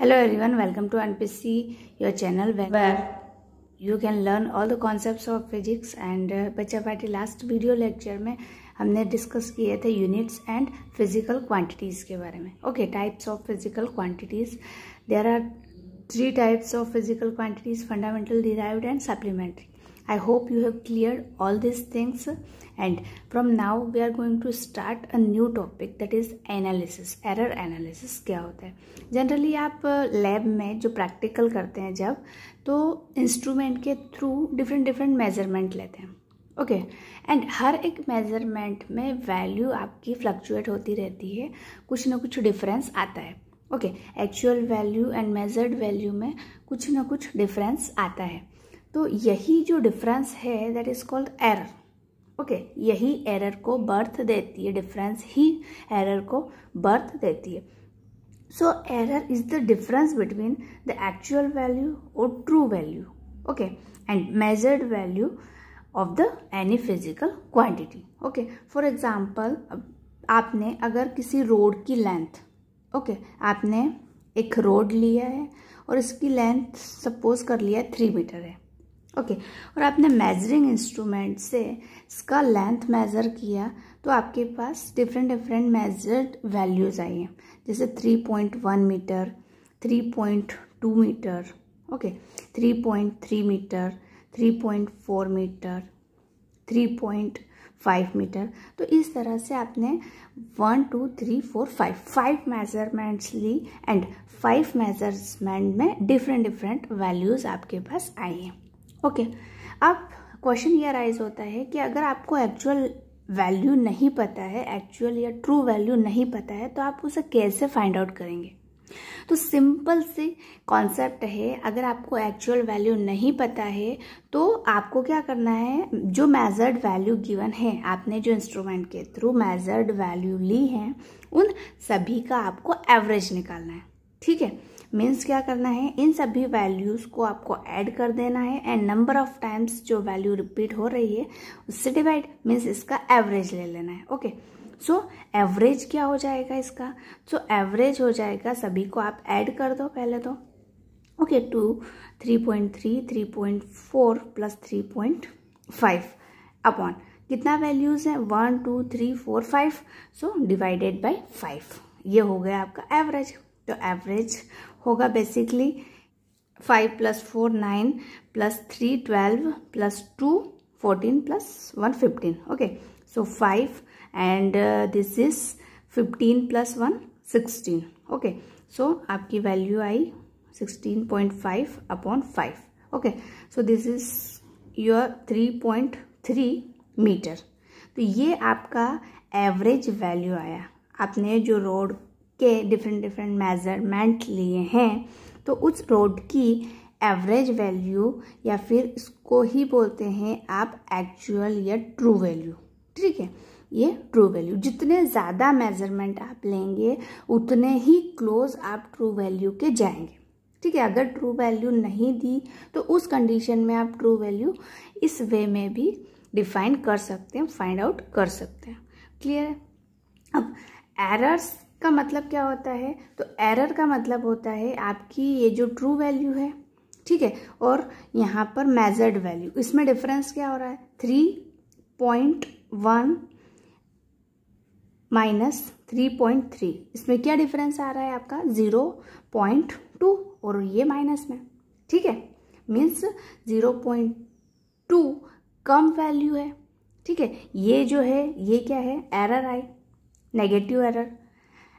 Hello everyone welcome to N P C your channel where you can learn all the concept of physics and बच्चा party last video lecture में हमने discuss किए थे units and physical quantities के बारे में okay types of physical quantities there are three types of physical quantities fundamental derive and supplementary I hope you have cleared all these things and from now we are going to start a new topic that is analysis error analysis kya hota hai generally aap lab mein jo practical karte hain jab to instrument ke through different different measurement lete hain okay okay. And हर एक measurement में value आपकी fluctuate होती रहती है कुछ ना कुछ डिफरेंस आता है okay actual value and measured value में कुछ ना कुछ डिफरेंस आता है तो यही जो डिफरेंस है that is called error okay यही एरर को बर्थ देती है डिफरेंस ही एरर को बर्थ देती है so error is the difference between the actual value और true value okay and measured value of the any physical quantity okay for example आपने अगर किसी रोड की लेंथ ओके okay, आपने एक रोड लिया है और इसकी लेंथ सपोज कर लिया है थ्री मीटर है ओके और आपने मेजरिंग इंस्ट्रूमेंट से इसका लेंथ मेज़र किया तो आपके पास डिफरेंट डिफरेंट मेजर्ड वैल्यूज़ आई हैं जैसे 3.1 metre 3.2 metre okay 3.3 metre 3.4 metre 3.5 metre तो इस तरह से आपने one two three four five five measurements ली एंड फाइव मेजरमेंट में डिफरेंट डिफरेंट वैल्यूज़ आपके पास आई हैं ओके अब क्वेश्चन ये राइज होता है कि अगर आपको एक्चुअल वैल्यू नहीं पता है एक्चुअल या ट्रू वैल्यू नहीं पता है तो आप उसे कैसे फाइंड आउट करेंगे तो सिंपल से कॉन्सेप्ट है अगर आपको एक्चुअल वैल्यू नहीं पता है तो आपको क्या करना है जो मेजर्ड वैल्यू गिवन है आपने जो इंस्ट्रूमेंट के थ्रू मेजर्ड वैल्यू ली है उन सभी का आपको एवरेज निकालना है ठीक है मीन्स क्या करना है इन सभी वैल्यूज़ को आपको ऐड कर देना है एंड नंबर ऑफ टाइम्स जो वैल्यू रिपीट हो रही है उससे डिवाइड मीन्स इसका एवरेज ले लेना है ओके सो एवरेज क्या हो जाएगा इसका सो so, एवरेज हो जाएगा सभी को आप ऐड कर दो पहले तो okay two three point three three point four plus three point five upon कितना वैल्यूज़ है one two three four five so divided by five ये हो गया आपका एवरेज तो एवरेज होगा basically five plus four nine plus three twelve plus two fourteen plus one fifteen okay so five and this is fifteen plus one sixteen okay so आपकी value आई sixteen point five upon five okay so this is your three point three metre तो ये आपका average value आया आपने जो road के different different measurement लिए हैं तो उस रोड की एवरेज वैल्यू या फिर इसको ही बोलते हैं आप एक्चुअल या ट्रू वैल्यू ठीक है ये ट्रू वैल्यू जितने ज़्यादा मेजरमेंट आप लेंगे उतने ही क्लोज आप ट्रू वैल्यू के जाएंगे ठीक है अगर ट्रू वैल्यू नहीं दी तो उस कंडीशन में आप ट्रू वैल्यू इस वे में भी डिफाइन कर सकते हैं फाइंड आउट कर सकते हैं क्लियर है अब एरर्स का मतलब क्या होता है तो एरर का मतलब होता है आपकी ये जो ट्रू वैल्यू है ठीक है और यहाँ पर मेजर्ड वैल्यू इसमें डिफरेंस क्या हो रहा है three point one minus three point three इसमें क्या डिफरेंस आ रहा है आपका ज़ीरो पॉइंट टू और ये माइनस में ठीक है मीन्स ज़ीरो पॉइंट टू कम वैल्यू है ठीक है ये जो है ये क्या है एरर आई नेगेटिव एरर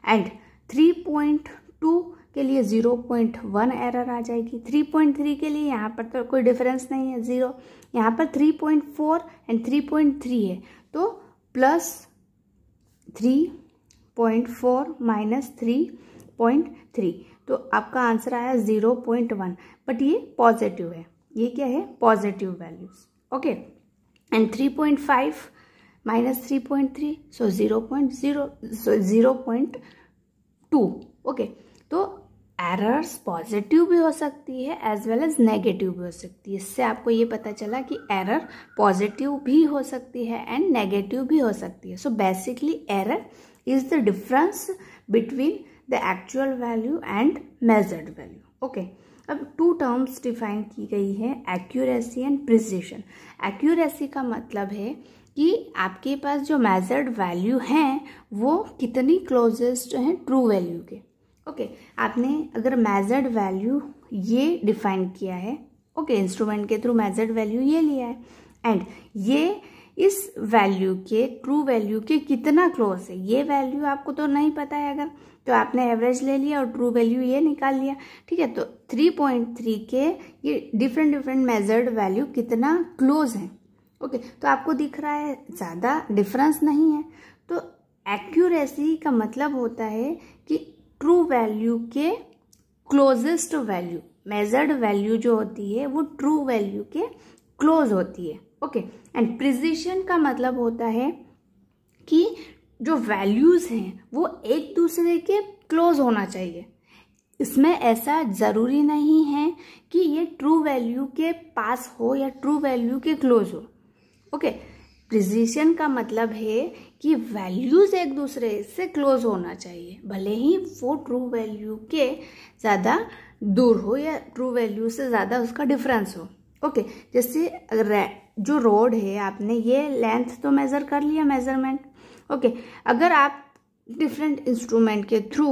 एंड 3.2 के लिए 0.1 एरर आ जाएगी 3.3 के लिए यहाँ पर तो कोई डिफरेंस नहीं है ज़ीरो यहाँ पर 3.4 एंड 3.3 है तो प्लस 3.4 माइनस 3.3 तो आपका आंसर आया 0.1 बट ये पॉजिटिव है ये क्या है positive values okay and 3.5 minus three point so zero point zero so zero point two okay तो एरर्स पॉजिटिव भी हो सकती है एज वेल एज नेगेटिव भी हो सकती है इससे आपको ये पता चला कि एरर पॉजिटिव भी हो सकती है एंड नेगेटिव भी हो सकती है so basically error is the difference between the actual value and measured value okay अब टू टर्म्स डिफाइन की गई है एक्यूरेसी एंड प्रिजिशन एक्यूरेसी का मतलब है कि आपके पास जो मेजर्ड वैल्यू हैं वो कितनी क्लोजेस्ट हैं ट्रू वैल्यू के ओके okay, आपने अगर मेजर्ड वैल्यू ये डिफाइन किया है ओके okay, इंस्ट्रूमेंट के थ्रू मेजर्ड वैल्यू ये लिया है एंड ये इस वैल्यू के ट्रू वैल्यू के कितना क्लोज है ये वैल्यू आपको तो नहीं पता है अगर तो आपने एवरेज ले लिया और ट्रू वैल्यू ये निकाल लिया ठीक है तो 3.3 के ये डिफरेंट डिफरेंट मेजर्ड वैल्यू कितना क्लोज है ओके okay, तो आपको दिख रहा है ज़्यादा डिफरेंस नहीं है तो एक्यूरेसी का मतलब होता है कि ट्रू वैल्यू के क्लोजेस्ट वैल्यू मेजर्ड वैल्यू जो होती है वो ट्रू वैल्यू के क्लोज होती है ओके एंड प्रिजिशन का मतलब होता है कि जो वैल्यूज़ हैं वो एक दूसरे के क्लोज होना चाहिए इसमें ऐसा ज़रूरी नहीं है कि ये ट्रू वैल्यू के पास हो या ट्रू वैल्यू के क्लोज हो ओके प्रिजिशन का मतलब है कि वैल्यूज़ एक दूसरे से क्लोज होना चाहिए भले ही वो ट्रू वैल्यू के ज़्यादा दूर हो या ट्रू वैल्यू से ज़्यादा उसका डिफरेंस हो ओके okay, जैसे जो रोड है आपने ये लेंथ तो मेज़र कर लिया मेज़रमेंट ओके okay, अगर आप डिफरेंट इंस्ट्रूमेंट के थ्रू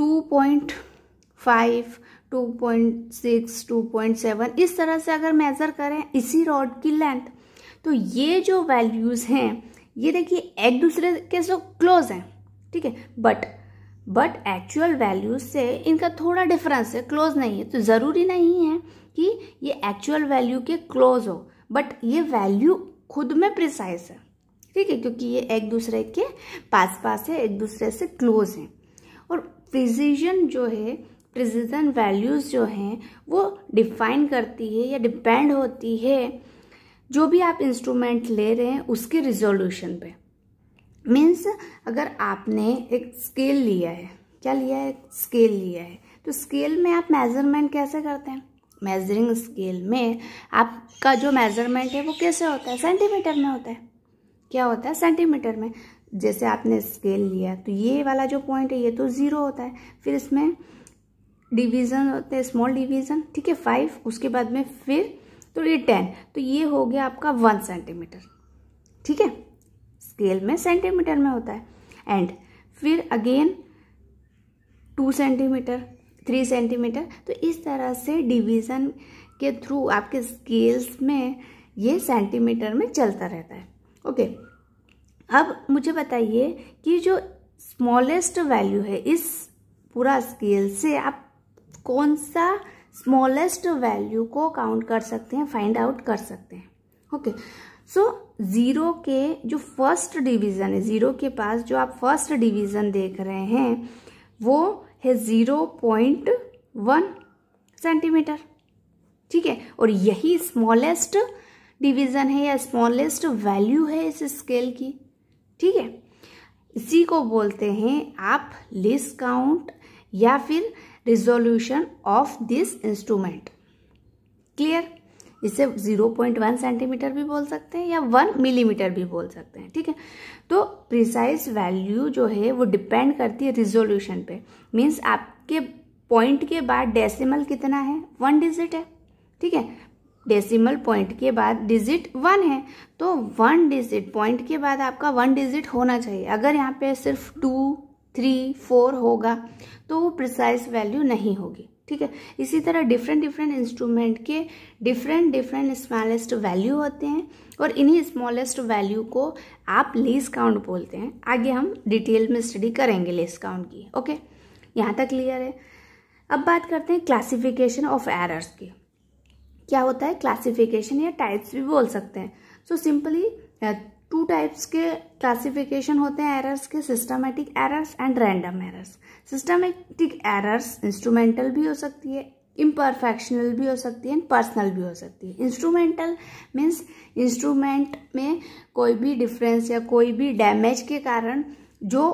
2.5 2.6 2.7 इस तरह से अगर मेज़र करें इसी रॉड की लेंथ तो ये जो वैल्यूज़ हैं ये देखिए एक दूसरे के जो क्लोज हैं ठीक है बट बट एक्चुअल वैल्यूज से इनका थोड़ा डिफरेंस है क्लोज नहीं है तो ज़रूरी नहीं है कि ये एक्चुअल वैल्यू के क्लोज हो बट ये वैल्यू खुद में प्रिसाइज है ठीक है क्योंकि ये एक दूसरे के पास पास है एक दूसरे से क्लोज हैं और प्रिसीजन जो है प्रिसीजन वैल्यूज़ जो हैं वो डिफाइन करती है या डिपेंड होती है जो भी आप इंस्ट्रूमेंट ले रहे हैं उसके रिजोल्यूशन पे मीन्स अगर आपने एक स्केल लिया है क्या लिया है स्केल लिया है तो स्केल में आप मेज़रमेंट कैसे करते हैं मेजरिंग स्केल में आपका जो मेज़रमेंट है वो कैसे होता है सेंटीमीटर में होता है क्या होता है सेंटीमीटर में जैसे आपने स्केल लिया तो ये वाला जो पॉइंट है ये तो ज़ीरो होता है फिर इसमें डिवीज़न होते हैं स्मॉल डिवीज़न ठीक है फाइव उसके बाद में फिर तो ये टेन तो ये हो गया आपका वन सेंटीमीटर ठीक है स्केल में सेंटीमीटर में होता है एंड फिर again two centimetre three centimetre तो इस तरह से डिवीज़न के थ्रू आपके स्केल्स में ये सेंटीमीटर में चलता रहता है ओके okay. अब मुझे बताइए कि जो स्मॉलेस्ट वैल्यू है इस पूरा स्केल से आप कौन सा स्मॉलेस्ट वैल्यू को काउंट कर सकते हैं फाइंड आउट कर सकते हैं ओके सो ज़ीरो के जो फर्स्ट डिवीज़न है ज़ीरो के पास जो आप फर्स्ट डिवीज़न देख रहे हैं वो है ज़ीरो पॉइंट वन सेंटीमीटर ठीक है और यही स्मॉलेस्ट डिवीज़न है या स्मॉलेस्ट वैल्यू है इस स्केल की ठीक है इसी को बोलते हैं आप लिस्ट काउंट या फिर resolution of this instrument clear इसे 0.1 सेंटीमीटर भी बोल सकते हैं या 1 मिलीमीटर भी बोल सकते हैं ठीक है तो प्रिसाइज वैल्यू जो है वो डिपेंड करती है रिजोल्यूशन पे मीन्स आपके पॉइंट के बाद डेसिमल कितना है वन डिजिट है ठीक है डेसिमल पॉइंट के बाद डिजिट वन है तो वन डिजिट पॉइंट के बाद आपका वन डिजिट होना चाहिए अगर यहाँ पे सिर्फ टू थ्री फोर होगा तो वो प्रिसाइज वैल्यू नहीं होगी ठीक है इसी तरह डिफरेंट डिफरेंट इंस्ट्रूमेंट के डिफरेंट डिफरेंट स्मॉलेस्ट वैल्यू होते हैं और इन्हीं स्मॉलेस्ट वैल्यू को आप लीज काउंट बोलते हैं आगे हम डिटेल में स्टडी करेंगे लीज काउंट की ओके यहाँ तक क्लियर है अब बात करते हैं क्लासिफिकेशन ऑफ एरर्स की क्या होता है क्लासिफिकेशन या टाइप्स भी बोल सकते हैं सो सिंपली टू टाइप्स के क्लासिफिकेशन होते हैं एरर्स के systematic errors and random errors systematic errors instrumental भी हो सकती है इम्परफेक्शनल भी हो सकती है एंड पर्सनल भी हो सकती है इंस्ट्रूमेंटल मीन्स इंस्ट्रूमेंट में कोई भी डिफरेंस या कोई भी डैमेज के कारण जो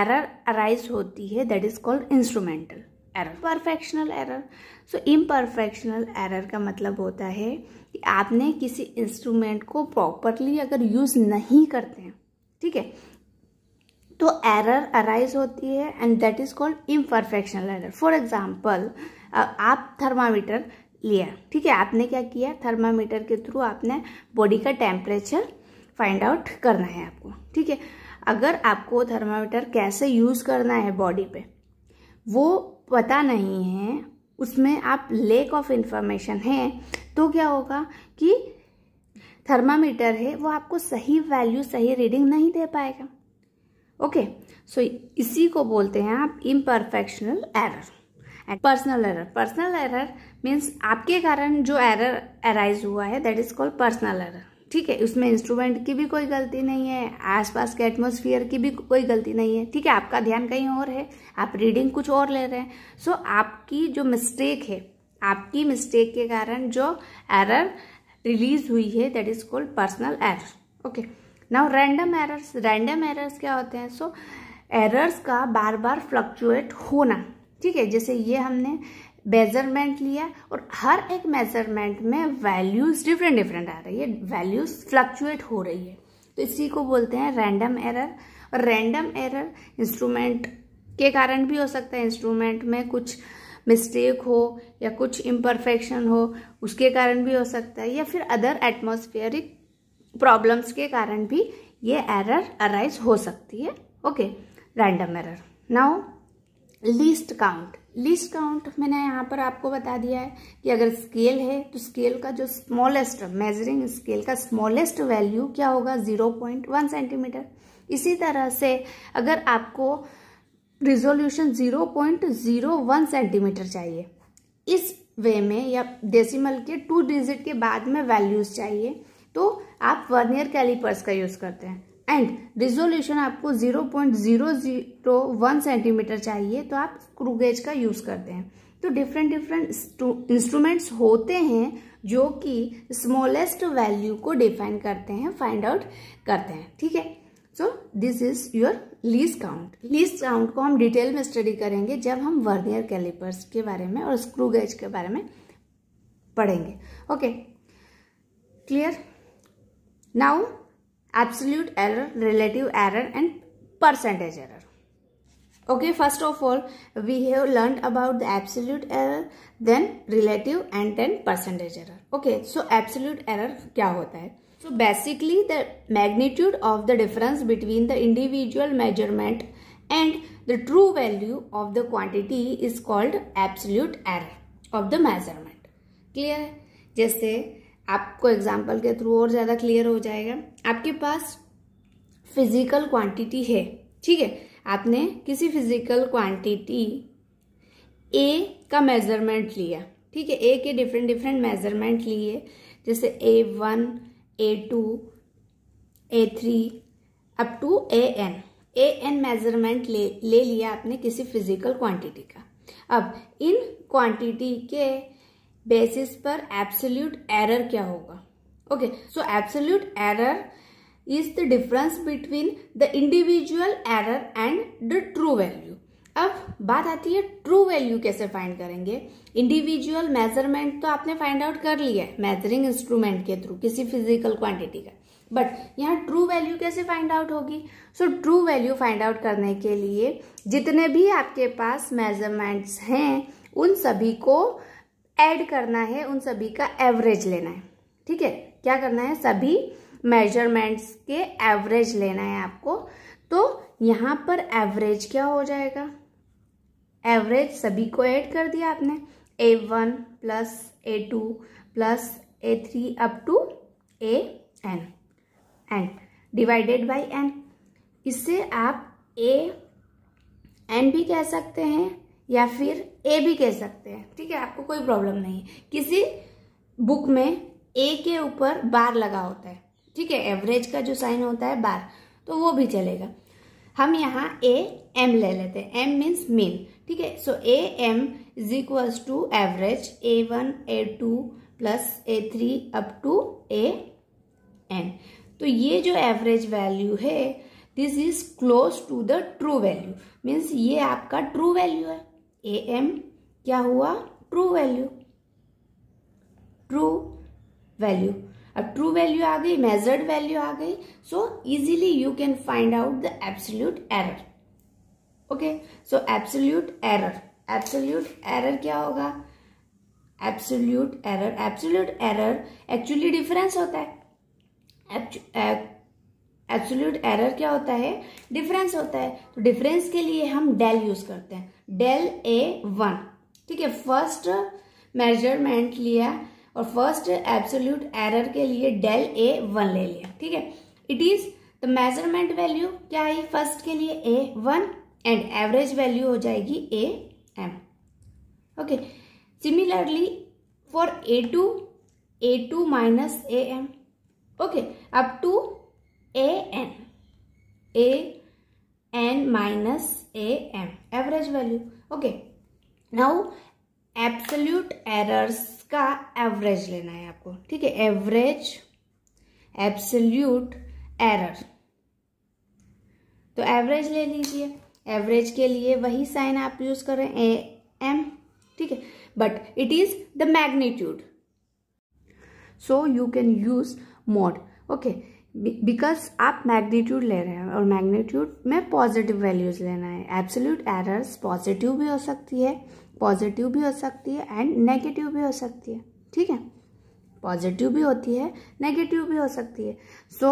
एरर अराइज होती है that is called instrumental error perfectional error so imperfectional error का मतलब होता है कि आपने किसी इंस्ट्रूमेंट को प्रॉपरली अगर यूज़ नहीं करते हैं ठीक है तो एरर अराइज होती है and that is called imperfectional error for example आप थर्मामीटर लिया ठीक है आपने क्या किया थर्मामीटर के थ्रू आपने बॉडी का टेम्परेचर फाइंड आउट करना है आपको ठीक है अगर आपको थर्मामीटर कैसे यूज़ करना है बॉडी पे वो पता नहीं है उसमें आप लेक ऑफ इन्फॉर्मेशन है तो क्या होगा कि थर्मामीटर है वो आपको सही वैल्यू सही रीडिंग नहीं दे पाएगा ओके okay, सो so इसी को बोलते हैं आप imperfectional error and personal error personal error means आपके कारण जो एरर अराइज हुआ है that is called personal error ठीक है उसमें इंस्ट्रूमेंट की भी कोई गलती नहीं है आसपास के एटमोसफियर की भी कोई गलती नहीं है ठीक है आपका ध्यान कहीं और है आप रीडिंग कुछ और ले रहे हैं सो so, आपकी जो मिस्टेक है आपकी मिस्टेक के कारण जो एरर रिलीज हुई है that is called personal error okay now random errors random errors क्या होते हैं सो so, एरर्स का बार बार फ्लक्चुएट होना ठीक है जैसे ये हमने मेजरमेंट लिया और हर एक मेजरमेंट में वैल्यूज डिफरेंट डिफरेंट आ रही है वैल्यूज फ्लक्चुएट हो रही है तो इसी को बोलते हैं रैंडम एरर और रैंडम एरर इंस्ट्रूमेंट के कारण भी हो सकता है इंस्ट्रूमेंट में कुछ मिस्टेक हो या कुछ इम्परफेक्शन हो उसके कारण भी हो सकता है या फिर अदर एटमोस्फियरिक प्रॉब्लम्स के कारण भी ये एरर अराइज हो सकती है okay random error now least count least count मैंने यहाँ पर आपको बता दिया है कि अगर स्केल है तो स्केल का जो स्मॉलेस्ट मेजरिंग स्केल का स्मॉलेस्ट वैल्यू क्या होगा जीरो पॉइंट वन सेंटीमीटर इसी तरह से अगर आपको resolution zero point zero one centimetre चाहिए इस वे में या डेसिमल के टू डिजिट के बाद में वैल्यूज चाहिए तो आप वर्नियर कैलिपर्स का यूज़ करते हैं एंड रिजोल्यूशन आपको 0.001 सेंटीमीटर चाहिए तो आप स्क्रू का यूज़ करते हैं तो डिफरेंट डिफरेंट इंस्ट्रूमेंट्स होते हैं जो कि स्मॉलेस्ट वैल्यू को डिफाइन करते हैं फाइंड आउट करते हैं ठीक है so this is your lease count lease count को हम डिटेल में स्टडी करेंगे जब हम वर्नियर कैलिपर्स के बारे में और स्क्रू के बारे में पढ़ेंगे okay clear now absolute error, relative error and percentage error. Okay, first of all, we have learned about the absolute error, then relative and then percentage error. Okay, so absolute error क्या होता है? So basically the magnitude of the difference between the individual measurement and the true value of the quantity is called absolute error of the measurement. Clear? जैसे आपको example के through और ज़्यादा clear हो जाएगा आपके पास फिजिकल क्वांटिटी है ठीक है आपने किसी फिजिकल क्वांटिटी ए का मेजरमेंट लिया ठीक है ए के डिफरेंट डिफरेंट मेजरमेंट लिए जैसे a one a two a three up to a n a n measurement ले ले लिया आपने किसी फिजिकल क्वांटिटी का अब इन क्वांटिटी के बेसिस पर एब्सोल्यूट एरर क्या होगा okay so absolute error is the difference between the individual error and the true value अब बात आती है ट्रू वैल्यू कैसे फाइंड करेंगे इंडिविजुअल मेजरमेंट तो आपने फाइंड आउट कर लिया है मेजरिंग इंस्ट्रूमेंट के थ्रू किसी फिजिकल क्वांटिटी का बट यहाँ ट्रू वैल्यू कैसे फाइंड आउट होगी so true value find out करने के लिए जितने भी आपके पास मेजरमेंट्स हैं उन सभी को ऐड करना है उन सभी का एवरेज लेना है ठीक है क्या करना है सभी मेजरमेंट्स के एवरेज लेना है आपको तो यहाँ पर एवरेज क्या हो जाएगा एवरेज सभी को ऐड कर दिया आपने a one plus a two plus a three up to a n n divided by n इससे आप ए एन भी कह सकते हैं या फिर ए भी कह सकते हैं ठीक है आपको कोई प्रॉब्लम नहीं है किसी बुक में ए के ऊपर बार लगा होता है ठीक है एवरेज का जो साइन होता है बार तो वो भी चलेगा हम यहाँ ए एम ले लेते हैं एम मीन्स मीन ठीक है so a m is equals to average a one a two plus a three up to a n तो ये जो एवरेज वैल्यू है this is close to the true value means ये आपका ट्रू value है ए एम क्या हुआ ट्रू वैल्यू ट्रू वैल्यू अब ट्रू वैल्यू आ गई मेजर्ड वैल्यू आ गई so easily you can find out the absolute error okay so absolute error absolute error क्या होगा absolute error absolute error actually difference होता है एब्सोल्यूट एरर क्या होता है डिफरेंस होता है तो डिफरेंस के लिए हम डेल यूज करते हैं डेल ए वन ठीक है फर्स्ट मेजरमेंट लिया और फर्स्ट एब्सोल्यूट एरर के लिए डेल ए वन ले लिया ठीक है it is the measurement value क्या आई फर्स्ट के लिए a one and average value हो जाएगी a m okay similarly for a two a two minus a m okay अब to a n a n minus am average value okay now absolute errors का average लेना है आपको ठीक है average absolute error तो average ले लीजिए average के लिए वही sign आप use करें a m ठीक है but it is the magnitude so you can use mod okay because आप मैग्नीट्यूड ले रहे हैं और मैग्नीट्यूड में पॉजिटिव वैल्यूज लेना है एब्सोल्यूट एरर्स पॉजिटिव भी हो सकती है पॉजिटिव भी हो सकती है एंड नेगेटिव भी हो सकती है ठीक है पॉजिटिव भी होती है नेगेटिव भी हो सकती है so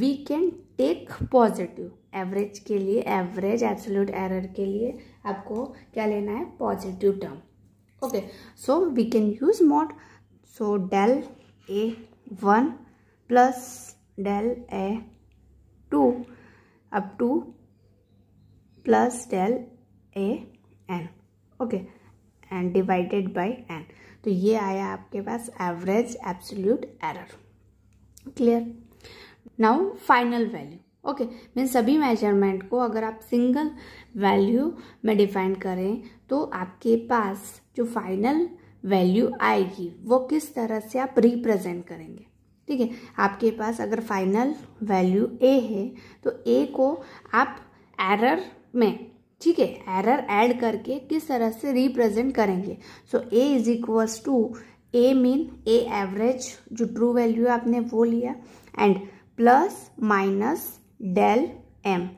we can take positive average के लिए एवरेज एब्सोल्यूट एरर के लिए आपको क्या लेना है positive term okay so we can use mod so del a one plus del a two up to plus del a n okay and divided by n तो ये आया आपके पास average absolute error clear now final value okay mean सभी measurement को अगर आप single value में डिफाइन करें तो आपके पास जो फाइनल वैल्यू आएगी वो किस तरह से आप रिप्रेजेंट करेंगे ठीक है आपके पास अगर फाइनल वैल्यू ए है तो ए को आप एरर में ठीक है एरर ऐड करके किस तरह से रिप्रेजेंट करेंगे so a is equals to a mean a average जो ट्रू वैल्यू है आपने वो लिया and plus minus del m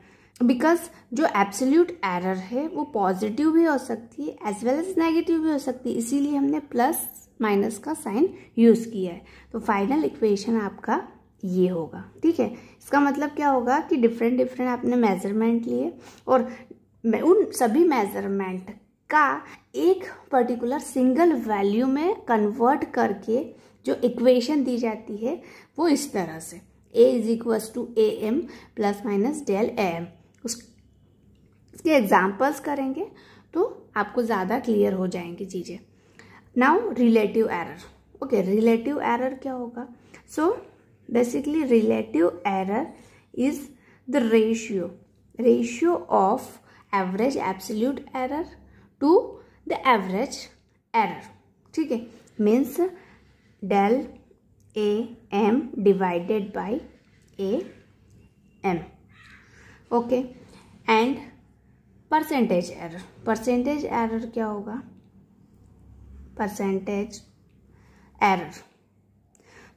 because जो एब्सोल्यूट एरर है वो पॉजिटिव भी हो सकती है एज वेल एज नेगेटिव भी हो सकती है इसीलिए हमने प्लस माइनस का साइन यूज़ किया है तो फाइनल इक्वेशन आपका ये होगा ठीक है इसका मतलब क्या होगा कि डिफरेंट डिफरेंट आपने मेजरमेंट लिए और उन सभी मेजरमेंट का एक पर्टिकुलर सिंगल वैल्यू में कन्वर्ट करके जो इक्वेशन दी जाती है वो इस तरह से a is equals to a m plus minus del a m उसके एग्जाम्पल्स करेंगे तो आपको ज़्यादा क्लियर हो जाएंगी चीज़ें now relative error okay relative error क्या होगा so basically relative error is the ratio ratio of average absolute error to the average error ठीक है means del a m divided by a m okay and percentage error percentage error क्या होगा percentage error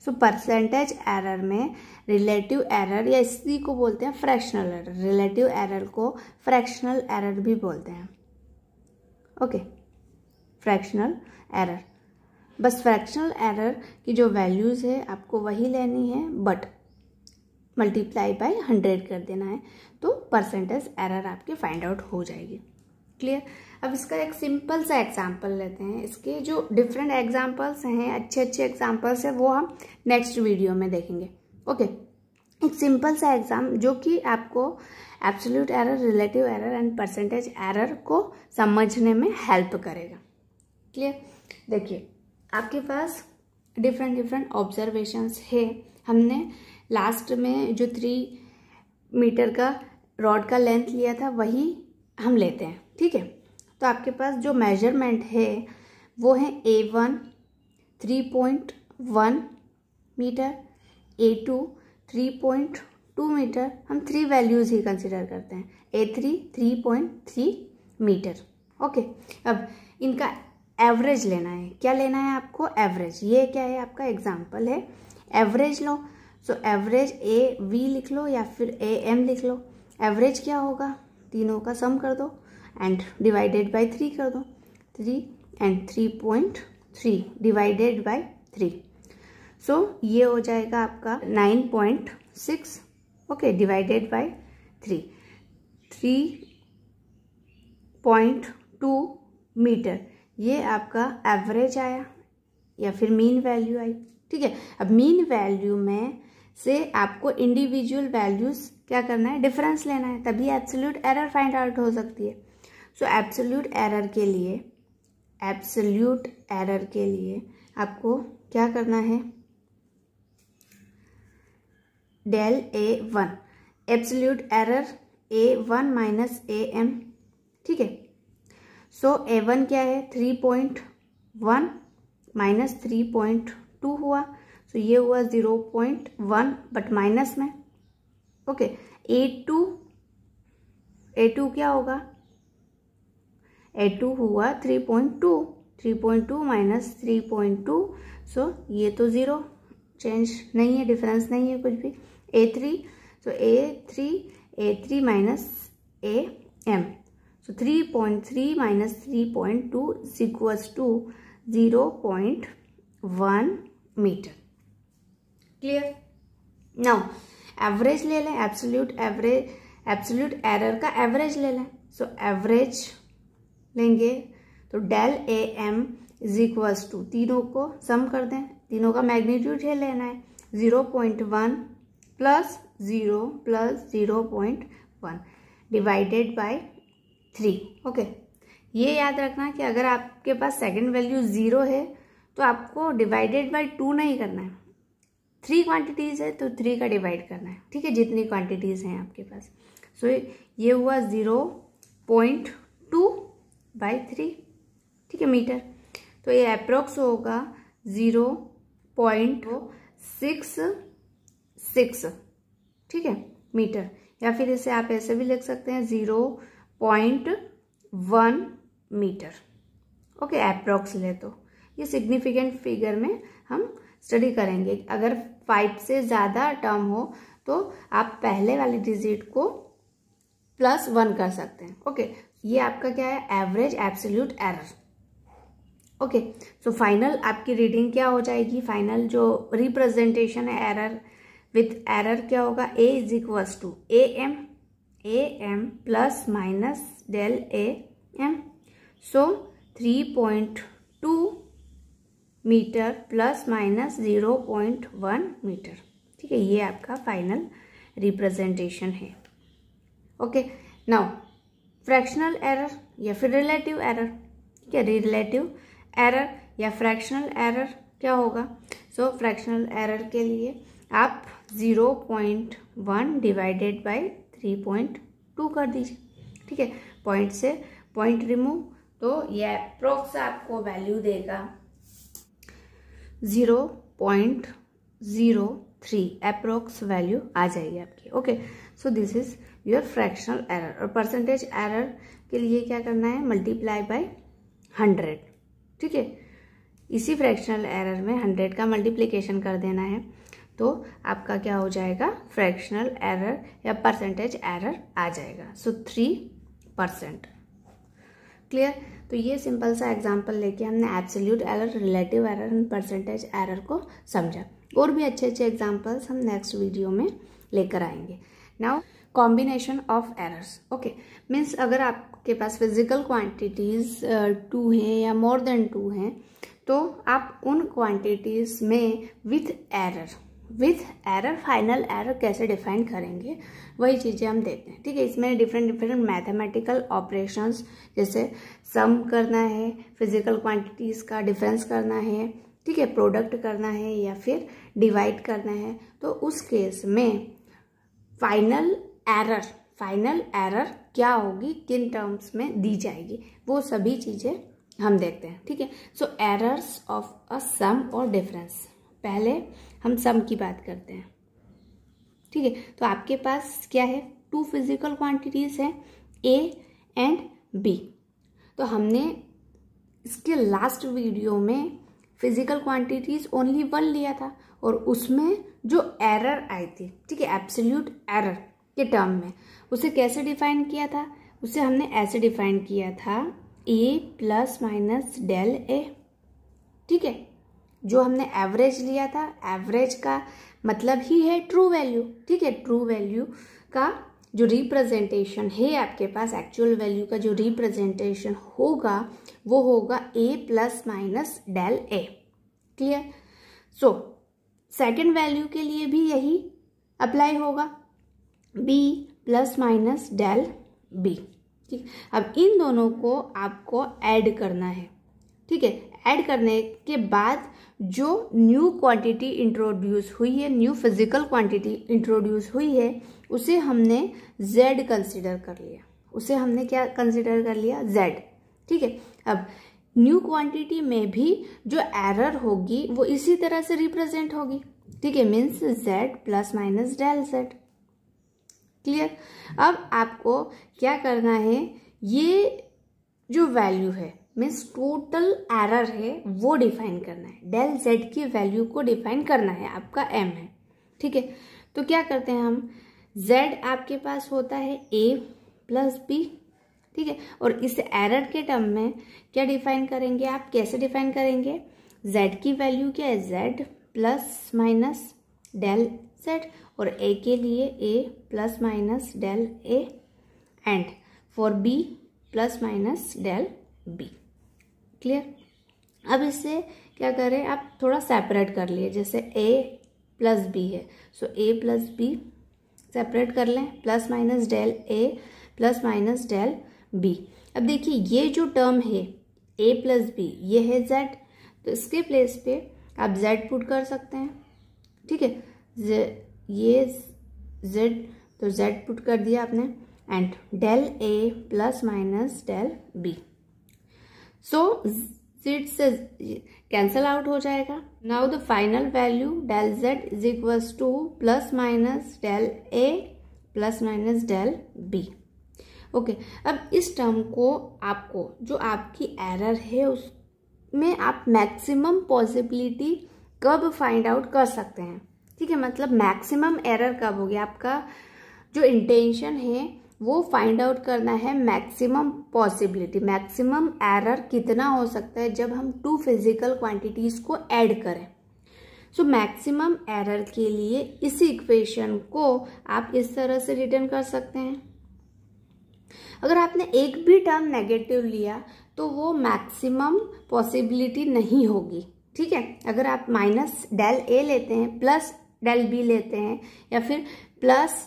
so percentage error में relative error या इसी को बोलते हैं फ्रैक्शनल एरर रिलेटिव एरर को फ्रैक्शनल एरर भी बोलते हैं ओके फ्रैक्शनल एरर बस फ्रैक्शनल एरर की जो वैल्यूज़ है आपको वही लेनी है बट मल्टीप्लाई बाय हंड्रेड कर देना है तो परसेंटेज एरर आपके फाइंड आउट हो जाएगी क्लियर अब इसका एक सिंपल सा एग्जाम्पल लेते हैं इसके जो डिफरेंट एग्जाम्पल्स हैं अच्छे अच्छे एग्जाम्पल्स हैं वो हम नेक्स्ट वीडियो में देखेंगे ओके एक सिंपल सा एग्जाम जो कि आपको absolute error relative error and percentage error को समझने में हेल्प करेगा क्लियर देखिए आपके पास डिफरेंट डिफरेंट ऑब्जर्वेशंस है हमने लास्ट में जो थ्री मीटर का रॉड का लेंथ लिया था वही हम लेते हैं ठीक है तो आपके पास जो मेजरमेंट है वो है a one three point one metre a two three point two metre हम थ्री वैल्यूज़ ही कंसिडर करते हैं a three three point three metre okay अब इनका एवरेज लेना है क्या लेना है आपको एवरेज ये क्या है आपका एग्जाम्पल है एवरेज लो सो एवरेज ए वी लिख लो या फिर ए एम लिख लो एवरेज क्या होगा तीनों का सम कर दो एंड डिवाइडेड बाय थ्री कर दो three and three point three divided by three so ये हो जाएगा आपका nine point six okay divided by three three point two metre ये आपका एवरेज आया या फिर मीन वैल्यू आई ठीक है अब मीन वैल्यू में से आपको इंडिविजुअल वैल्यूज़ क्या करना है डिफरेंस लेना है तभी एब्सोल्यूट एरर फाइंड आउट हो सकती है सो एब्सोल्यूट एरर के लिए एब्सोल्यूट एरर के लिए आपको क्या करना है del a one absolute error a one minus a m ठीक है सो ए वन क्या है three point one minus three point two हुआ सो so, ये हुआ zero point one but minus में ओके ए टू ए टू क्या होगा ए टू हुआ three point two three point two minus three point two so ये तो ज़ीरो चेंज नहीं है डिफरेंस नहीं है कुछ भी a three so a three a three minus a m so three point three minus three point two is equals to zero point one metre clear now average ले लें absolute average absolute error का average ले लें so average लेंगे तो del a m is equals to तीनों को सम कर दें तीनों का मैग्नीट्यूड है लेना है zero point one plus zero plus zero point one divided by three okay ये याद रखना कि अगर आपके पास सेकंड वैल्यू ज़ीरो है तो आपको डिवाइडेड बाई टू नहीं करना है थ्री क्वांटिटीज़ है तो थ्री का डिवाइड करना है ठीक है जितनी क्वांटिटीज़ हैं आपके पास सो so, ये हुआ zero point two by three ठीक है मीटर तो ये अप्रोक्स होगा ज़ीरो पॉइंट सिक्स सिक्स ठीक है मीटर या फिर इसे आप ऐसे भी लिख सकते हैं zero point one metre okay approx ले तो ये सिग्निफिकेंट फिगर में हम स्टडी करेंगे अगर फाइव से ज़्यादा टर्म हो तो आप पहले वाली डिजिट को प्लस वन कर सकते हैं ओके ये आपका क्या है average absolute error okay so final आपकी रीडिंग क्या हो जाएगी फाइनल जो रिप्रेजेंटेशन है एरर विथ एरर क्या होगा a is equals to a m a m plus minus del a m so three point two metre plus minus zero point one metre ठीक है ये आपका फाइनल रिप्रेजेंटेशन है okay now fractional error या फिर relative error ठीक है relative error या फ्रैक्शनल एरर क्या होगा सो फ्रैक्शनल एरर के लिए आप zero point one divided by three point two कर दीजिए ठीक है पॉइंट से पॉइंट रिमूव तो ये अप्रोक्स आपको वैल्यू देगा zero point zero three approx value आ जाएगी आपकी okay so this is your fractional error और परसेंटेज एरर के लिए क्या करना है मल्टीप्लाई बाय हंड्रेड ठीक है इसी फ्रैक्शनल एरर में हंड्रेड का मल्टीप्लीकेशन कर देना है तो आपका क्या हो जाएगा फ्रैक्शनल एरर या परसेंटेज एरर आ जाएगा सो थ्री परसेंट क्लियर तो ये सिंपल सा एग्जांपल लेके हमने absolute error relative error and percentage error को समझा और भी अच्छे अच्छे एग्जांपल्स हम नेक्स्ट वीडियो में लेकर आएंगे now combination of errors okay means अगर आपके पास फिजिकल क्वांटिटीज़ टू हैं या मोर देन टू हैं तो आप उन क्वांटिटीज़ में with error with error final error कैसे डिफाइन करेंगे वही चीज़ें हम देखते हैं ठीक है इसमें डिफरेंट डिफरेंट मैथमेटिकल ऑपरेशंस जैसे सम करना है फिजिकल क्वांटिटीज़ का डिफरेंस करना है ठीक है प्रोडक्ट करना है या फिर डिवाइड करना है तो उस केस में फाइनल एरर फाइनल एरर क्या होगी किन टर्म्स में दी जाएगी वो सभी चीज़ें हम देखते हैं ठीक है सो एरर्स ऑफ अ सम और डिफरेंस पहले हम सम की बात करते हैं ठीक है तो आपके पास क्या है टू फिजिकल क्वांटिटीज़ है ए एंड बी तो हमने इसके लास्ट वीडियो में फिजिकल क्वांटिटीज़ ओनली वन लिया था और उसमें जो एरर आई थी ठीक है एब्सोल्यूट एरर के टर्म में उसे कैसे डिफाइन किया था उसे हमने ऐसे डिफाइन किया था a plus minus del a ठीक है जो हमने एवरेज लिया था एवरेज का मतलब ही है ट्रू वैल्यू ठीक है ट्रू वैल्यू का जो रिप्रेजेंटेशन है आपके पास एक्चुअल वैल्यू का जो रिप्रेजेंटेशन होगा वो होगा a plus minus del a clear so second value के लिए भी यही अप्लाई होगा b plus minus del B ठीक अब इन दोनों को आपको ऐड करना है ठीक है ऐड करने के बाद जो न्यू क्वांटिटी इंट्रोड्यूस हुई है न्यू फिजिकल क्वांटिटी इंट्रोड्यूस हुई है उसे हमने z कंसिडर कर लिया उसे हमने क्या कंसिडर कर लिया z ठीक है अब न्यू क्वांटिटी में भी जो एरर होगी वो इसी तरह से रिप्रेजेंट होगी ठीक है means z plus minus del z clear अब आपको क्या करना है ये जो वैल्यू है मीन्स टोटल एरर है वो डिफाइन करना है डेल जेड की वैल्यू को डिफाइन करना है आपका एम है ठीक है तो क्या करते हैं हम जेड आपके पास होता है ए प्लस बी ठीक है और इस एरर के टर्म में क्या डिफाइन करेंगे आप कैसे डिफाइन करेंगे जेड की वैल्यू क्या है z plus minus del set और ए के लिए a plus minus del A and for b plus minus del B clear अब इसे क्या करें आप थोड़ा सेपरेट कर लिए जैसे ए प्लस बी है so a plus b separate कर लें प्लस माइनस डेल ए प्लस माइनस डेल बी अब देखिए ये जो टर्म है ए प्लस बी ये है जेड तो इसके प्लेस पे आप जेड पुट कर सकते हैं ठीक है ये जेड तो जेड पुट कर दिया आपने and del A plus minus del b so z से कैंसल आउट हो जाएगा now the final value del Z is equals to plus minus del A plus minus del B okay okay, अब इस term को आपको जो आपकी error है उसमें आप मैक्सिमम पॉसिबिलिटी कब फाइंड आउट कर सकते हैं ठीक है मतलब मैक्सिमम एरर कब हो गया आपका जो इंटेंशन है वो फाइंड आउट करना है मैक्सिमम पॉसिबिलिटी मैक्सिमम एरर कितना हो सकता है जब हम टू फिजिकल क्वांटिटीज़ को ऐड करें सो मैक्सिमम एरर के लिए इसी इक्वेशन को आप इस तरह से रिटर्न कर सकते हैं अगर आपने एक भी टर्म नेगेटिव लिया तो वो मैक्सिमम पॉसिबिलिटी नहीं होगी ठीक है अगर आप माइनस डेल ए लेते हैं प्लस डेल बी लेते हैं या फिर प्लस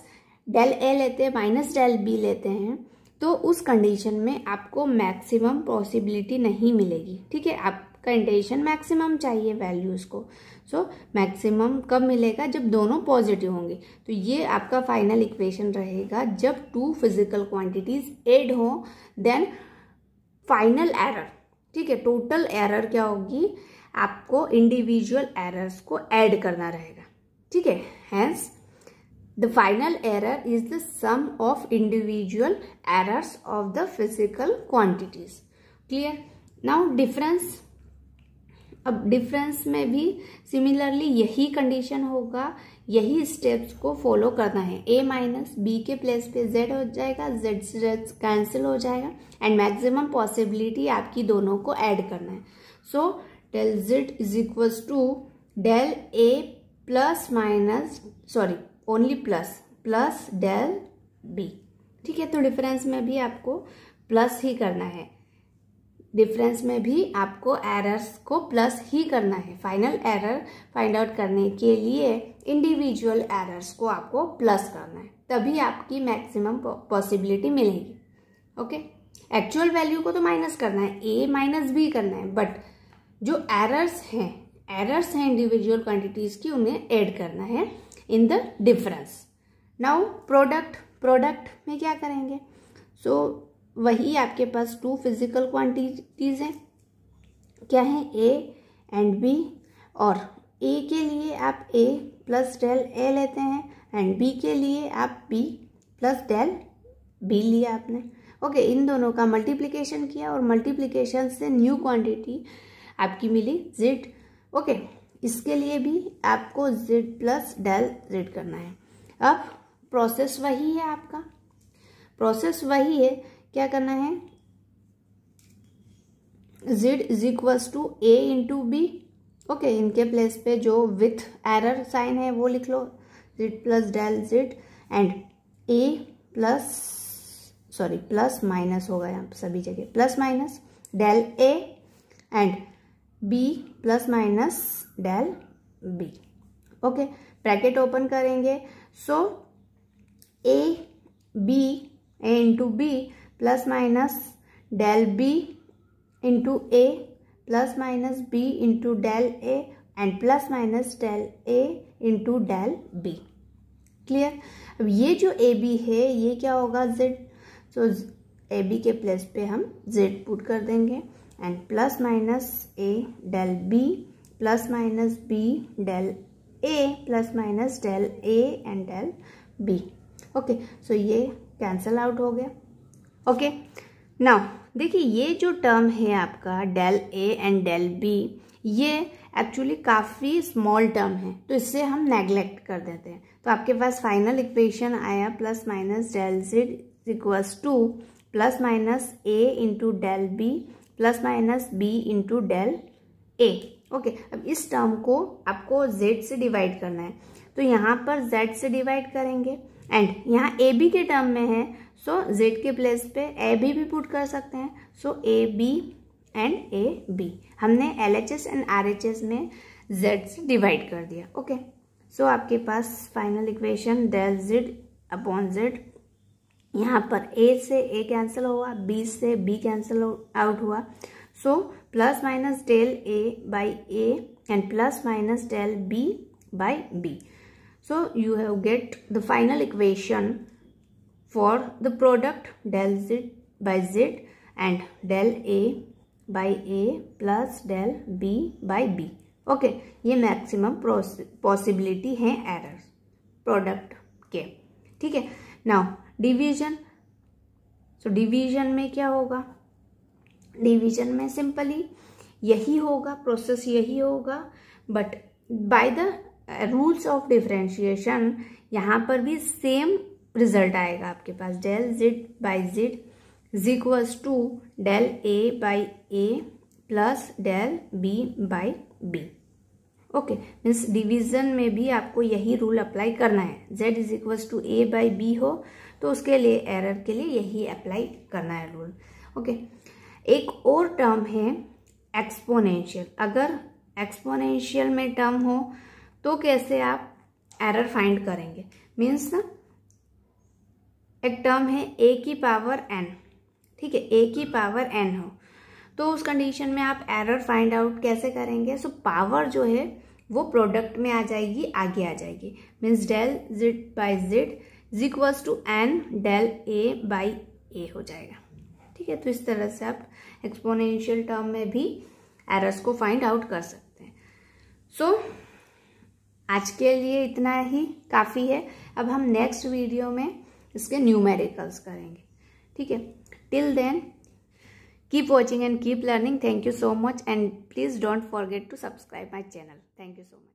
डेल ए लेते हैं माइनस डेल बी लेते हैं तो उस कंडीशन में आपको मैक्सिमम पॉसिबिलिटी नहीं मिलेगी ठीक है आप कंडीशन मैक्सिमम चाहिए वैल्यूज़ को सो so, मैक्सिमम कब मिलेगा जब दोनों पॉजिटिव होंगे तो ये आपका फाइनल इक्वेशन रहेगा जब टू फिजिकल क्वांटिटीज एड हो देन फाइनल एरर ठीक है टोटल एरर क्या होगी आपको इंडिविजुअल एरर्स को ऐड करना रहेगा ठीक है hence the final error is the sum of individual errors of the physical quantities clear now difference अब डिफरेंस में भी सिमिलरली यही कंडीशन होगा यही स्टेप्स को फॉलो करना है ए माइनस बी के प्लेस पे जेड हो जाएगा जेड जेड कैंसिल हो जाएगा एंड मैक्सिमम पॉसिबिलिटी आपकी दोनों को ऐड करना है so del Z is equals to del A plus minus sorry only plus plus del B ठीक है तो डिफरेंस में भी आपको प्लस ही करना है डिफरेंस में भी आपको एरर्स को प्लस ही करना है फाइनल एरर फाइंड आउट करने के लिए इंडिविजुअल एरर्स को आपको प्लस करना है तभी आपकी मैक्सिमम पॉसिबिलिटी मिलेगी ओके एक्चुअल वैल्यू को तो माइनस करना है ए माइनस बी करना है बट जो एरर्स हैं एरर्स हैं इंडिविजुअल क्वांटिटीज की उन्हें ऐड करना है in the difference now product product में क्या करेंगे सो so, वही आपके पास टू फिजिकल क्वांटिटीज हैं क्या है ए एंड बी और ए के लिए आप ए प्लस डेल ए लेते हैं एंड बी के लिए आप बी प्लस डेल बी लिया आपने ओके okay, इन दोनों का मल्टीप्लिकेशन किया और मल्टीप्लिकेशन से न्यू क्वांटिटी आपकी मिली जिड ओके इसके लिए भी आपको जेड प्लस डेल जेड करना है अब प्रोसेस वही है आपका प्रोसेस वही है क्या करना है Z is equals to A into B okay इनके प्लेस पे जो विथ एरर साइन है वो लिख लो Z plus del Z and A plus sorry plus minus होगा यहाँ सभी जगह plus minus del A and B plus minus del B okay bracket open करेंगे so A B A into B plus minus del B into A plus minus B into del A and plus minus del A into del B clear अब ये जो A B है ये क्या होगा Z so A B के place पे हम जेड पुट कर देंगे and plus minus A del B plus minus B del A plus minus del A and del B. Okay okay, so so ये कैंसिल आउट हो गया okay now देखिए ये जो टर्म है आपका del A and del B ये actually काफ़ी स्मॉल टर्म है तो इससे हम नेग्लेक्ट कर देते हैं तो आपके पास फाइनल इक्वेशन आया plus minus del Z equals to plus minus A into del B plus minus B into del A okay अब इस टर्म को आपको z से डिवाइड करना है तो यहाँ पर z से डिवाइड करेंगे एंड यहाँ ए बी के टर्म में है सो so z के प्लेस पे ए बी भी पुट कर सकते हैं so A B and A B हमने L H S and R H S में z से डिवाइड कर दिया ओके okay. सो so, आपके पास final equation del Z upon Z यहाँ पर ए से ए कैंसिल हुआ बी से बी कैंसिल आउट हुआ so plus minus del A by A and plus minus del B by B so you have get the final equation for the product del Z by Z and del A by A plus del B by B okay ये maximum possibility है error product के ठीक है now division so division में क्या होगा division में simply यही होगा प्रोसेस यही होगा but by the rules of differentiation यहाँ पर भी सेम रिजल्ट आएगा आपके पास del Z by Z is to del A by A plus del B by B okay means division में भी आपको यही रूल अप्लाई करना है Z is equals to A by B हो तो उसके लिए एरर के लिए यही अप्लाई करना है रूल ओके एक और टर्म है एक्सपोनेंशियल अगर एक्सपोनेंशियल में टर्म हो तो कैसे आप एरर फाइंड करेंगे मीन्स एक टर्म है ए की पावर एन ठीक है ए की पावर एन हो तो उस कंडीशन में आप एरर फाइंड आउट कैसे करेंगे सो so, पावर जो है वो प्रोडक्ट में आ जाएगी आगे आ जाएगी means del Z by Z is equals to n del A by A हो जाएगा ठीक है तो इस तरह से आप एक्सपोनेंशियल टर्म में भी एरर्स को फाइंड आउट कर सकते हैं सो so, आज के लिए इतना ही काफ़ी है अब हम नेक्स्ट वीडियो में इसके न्यूमेरिकल्स करेंगे ठीक है till then keep watching and keep learning thank you so much and please don't forget to subscribe my channel thank you so much